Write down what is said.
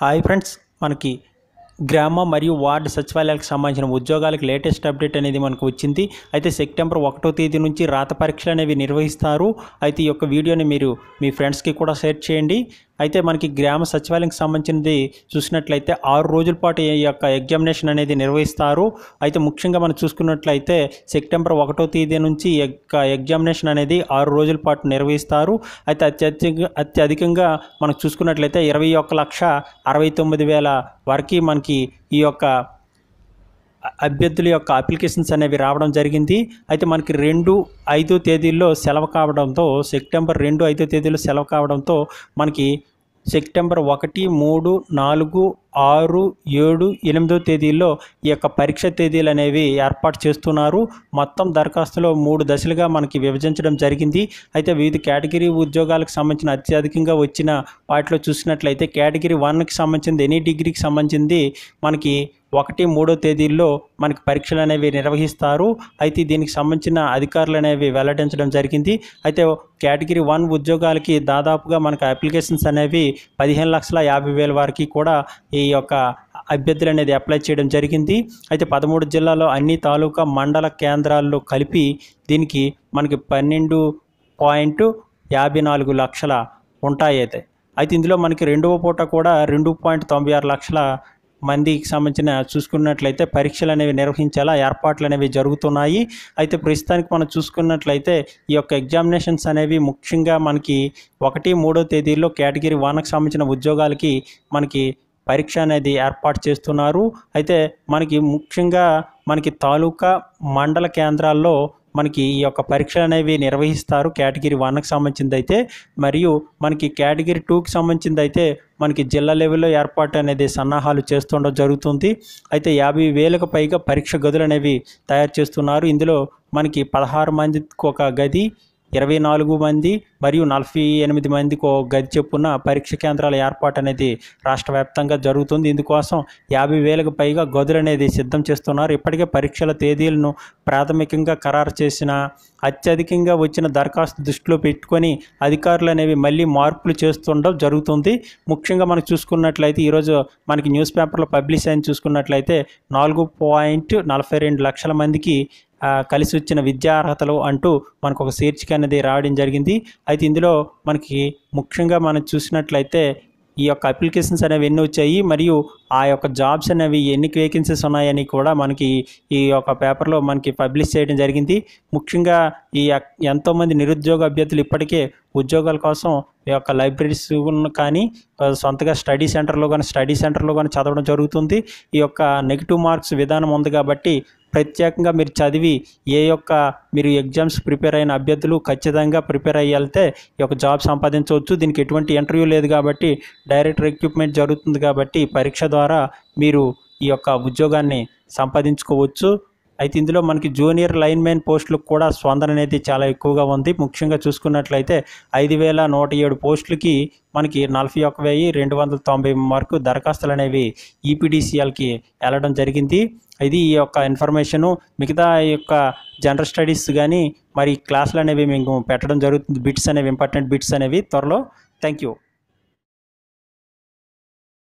hi friends మనకి గ్రామ మరియు వార్డు సచివాలయాలకు సంబంధించిన ఉద్యోగాలకు లేటెస్ట్ అప్డేట్ అనేది మనకు వచ్చింది అయితే సెప్టెంబర్ ఒకటో తేదీ నుంచి రాత పరీక్షలు అనేవి నిర్వహిస్తారు అయితే ఈ యొక్క వీడియోని మీరు మీ ఫ్రెండ్స్కి కూడా షేర్ చేయండి అయితే మనకి గ్రామ సచివాలయంకి సంబంధించినది చూసినట్లయితే ఆరు రోజుల పాటు ఈ యొక్క ఎగ్జామినేషన్ అనేది నిర్వహిస్తారు అయితే ముఖ్యంగా మనం చూసుకున్నట్లయితే సెప్టెంబర్ ఒకటో తేదీ నుంచి ఈ యొక్క ఎగ్జామినేషన్ అనేది ఆరు రోజుల పాటు నిర్వహిస్తారు అయితే అత్యధిక అత్యధికంగా మనం చూసుకున్నట్లయితే ఇరవై ఒక్క లక్ష అరవై తొమ్మిది వేల వరకు మనకి ఈ యొక్క అభ్యర్థుల యొక్క అప్లికేషన్స్ అనేవి రావడం జరిగింది అయితే మనకి రెండు ఐదో తేదీల్లో సెలవు కావడంతో సెప్టెంబర్ రెండు ఐదో తేదీలో సెలవు కావడంతో మనకి సెప్టెంబర్ ఒకటి మూడు నాలుగు ఆరు ఏడు ఎనిమిదో తేదీల్లో ఈ యొక్క పరీక్ష తేదీలు అనేవి ఏర్పాటు చేస్తున్నారు మొత్తం దరఖాస్తులో మూడు దశలుగా మనకి విభజించడం జరిగింది అయితే వివిధ కేటగిరీ ఉద్యోగాలకు సంబంధించిన అత్యధికంగా వచ్చిన వాటిలో చూసినట్లయితే కేటగిరీ వన్కి సంబంధించింది ఎనీ డిగ్రీకి సంబంధించింది మనకి ఒకటి మూడో తేదీల్లో మనకి పరీక్షలు అనేవి నిర్వహిస్తారు అయితే దీనికి సంబంధించిన అధికారులు అనేవి వెల్లడించడం జరిగింది అయితే కేటగిరీ వన్ ఉద్యోగాలకి దాదాపుగా మనకు అప్లికేషన్స్ అనేవి పదిహేను లక్షల యాభై వేల వరకు కూడా ఈ ఈ యొక్క అభ్యర్థులు అనేది అప్లై చేయడం జరిగింది అయితే పదమూడు జిల్లాలో అన్ని తాలూకా మండల కేంద్రాల్లో కలిపి దీనికి మనకి పన్నెండు పాయింట్ యాభై నాలుగు లక్షల ఉంటాయి అయితే అయితే ఇందులో మనకి రెండవ పూట కూడా రెండు పాయింట్ తొంభై ఆరు లక్షల మందికి సంబంధించిన చూసుకున్నట్లయితే పరీక్షలు అనేవి నిర్వహించేలా ఏర్పాట్లు అనేవి జరుగుతున్నాయి అయితే ప్రస్తుతానికి మనం చూసుకున్నట్లయితే ఈ యొక్క ఎగ్జామినేషన్స్ అనేవి ముఖ్యంగా మనకి ఒకటి మూడో తేదీల్లో కేటగిరీ వన్కి సంబంధించిన ఉద్యోగాలకి మనకి పరీక్ష అనేది ఏర్పాటు చేస్తున్నారు అయితే మనకి ముఖ్యంగా మనకి తాలూకా మండల కేంద్రాల్లో మనకి ఈ యొక్క పరీక్షలు అనేవి నిర్వహిస్తారు కేటగిరీ వన్కి సంబంధించింది అయితే మరియు మనకి కేటగిరీ టూకి సంబంధించింది అయితే మనకి జిల్లా లెవెల్లో ఏర్పాటు అనేది సన్నాహాలు చేస్తుండడం జరుగుతుంది అయితే యాభై వేలకు పైగా పరీక్ష గదులు అనేవి తయారు చేస్తున్నారు ఇందులో మనకి పదహారు మందికి ఒక గది ఇరవై నాలుగు మంది మరియు నలభై ఎనిమిది మందికి గది చెప్పున పరీక్ష కేంద్రాల ఏర్పాటు అనేది రాష్ట్ర వ్యాప్తంగా జరుగుతుంది ఇందుకోసం యాభై వేలకు పైగా గదులు అనేది సిద్ధం చేస్తున్నారు ఇప్పటికే పరీక్షల తేదీలను ప్రాథమికంగా ఖరారు చేసిన అత్యధికంగా వచ్చిన దరఖాస్తు దృష్టిలో పెట్టుకొని అధికారులు అనేవి మళ్ళీ మార్పులు చేస్తుండడం జరుగుతుంది ముఖ్యంగా మనం చూసుకున్నట్లయితే ఈరోజు మనకి న్యూస్ పేపర్లో పబ్లిష్ అయిన చూసుకున్నట్లయితే నాలుగు పాయింట్ నలభై రెండు లక్షల మందికి కలిసి వచ్చిన విద్యా అర్హతలు అంటూ మనకు ఒక శీర్షిక అనేది రావడం జరిగింది అయితే ఇందులో మనకి ముఖ్యంగా మనం చూసినట్లయితే ఈ యొక్క అప్లికేషన్స్ అనేవి ఎన్ని వచ్చాయి మరియు ఆ యొక్క జాబ్స్ అనేవి ఎన్ని వేకెన్సీస్ ఉన్నాయని కూడా మనకి ఈ యొక్క పేపర్లో మనకి పబ్లిష్ చేయడం జరిగింది ముఖ్యంగా ఈ ఎంతోమంది నిరుద్యోగ అభ్యర్థులు ఇప్పటికే ఉద్యోగాల కోసం ఈ యొక్క లైబ్రరీస్ కానీ సొంతగా స్టడీ సెంటర్లో కానీ స్టడీ సెంటర్లో కానీ చదవడం జరుగుతుంది ఈ యొక్క నెగిటివ్ మార్క్స్ విధానం ఉంది కాబట్టి ప్రత్యేకంగా మీరు చదివి ఏ యొక్క మీరు ఎగ్జామ్స్ ప్రిపేర్ అయిన అభ్యర్థులు ఖచ్చితంగా ప్రిపేర్ అయ్యి వెళ్తే ఈ యొక్క జాబ్ సంపాదించవచ్చు దీనికి ఎటువంటి ఇంటర్వ్యూ లేదు కాబట్టి డైరెక్ట్ రిక్రూట్మెంట్ జరుగుతుంది కాబట్టి పరీక్ష ద్వారా మీరు ఈ యొక్క ఉద్యోగాన్ని సంపాదించుకోవచ్చు అయితే ఇందులో మనకి జూనియర్ లైన్ మ్యాన్ పోస్టులకు కూడా స్పందన అనేది చాలా ఎక్కువగా ఉంది ముఖ్యంగా చూసుకున్నట్లయితే ఐదు వేల నూట ఏడు పోస్టులకి మనకి నలభై ఒక వెయ్యి రెండు వందల తొంభై వరకు దరఖాస్తులు అనేవి ఈపీడీసీఎల్కి వెళ్ళడం జరిగింది ఇది ఈ యొక్క ఇన్ఫర్మేషను మిగతా ఈ యొక్క జనరల్ స్టడీస్ కానీ మరి క్లాసులు అనేవి మేము పెట్టడం జరుగుతుంది బిట్స్ అనేవి ఇంపార్టెంట్ బిట్స్ అనేవి త్వరలో థ్యాంక్ యూ